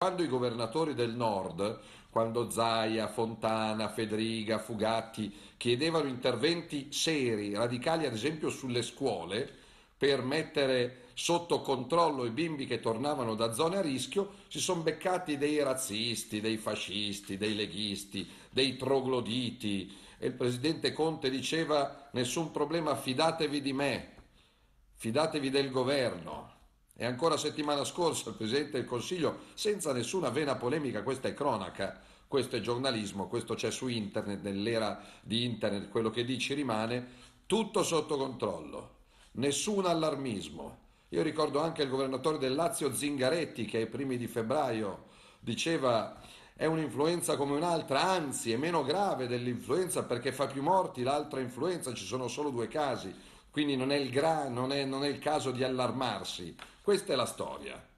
Quando i governatori del nord, quando Zaia, Fontana, Federica, Fugatti chiedevano interventi seri, radicali ad esempio sulle scuole, per mettere sotto controllo i bimbi che tornavano da zone a rischio, si sono beccati dei razzisti, dei fascisti, dei leghisti, dei trogloditi e il presidente Conte diceva nessun problema, fidatevi di me, fidatevi del governo. E ancora settimana scorsa il Presidente del Consiglio, senza nessuna vena polemica, questa è cronaca, questo è giornalismo, questo c'è su internet, nell'era di internet, quello che dici rimane, tutto sotto controllo, nessun allarmismo. Io ricordo anche il governatore del Lazio Zingaretti che ai primi di febbraio diceva è un'influenza come un'altra, anzi è meno grave dell'influenza perché fa più morti, l'altra influenza ci sono solo due casi, quindi non è il, gra- non è, non è il caso di allarmarsi. Questa è la storia.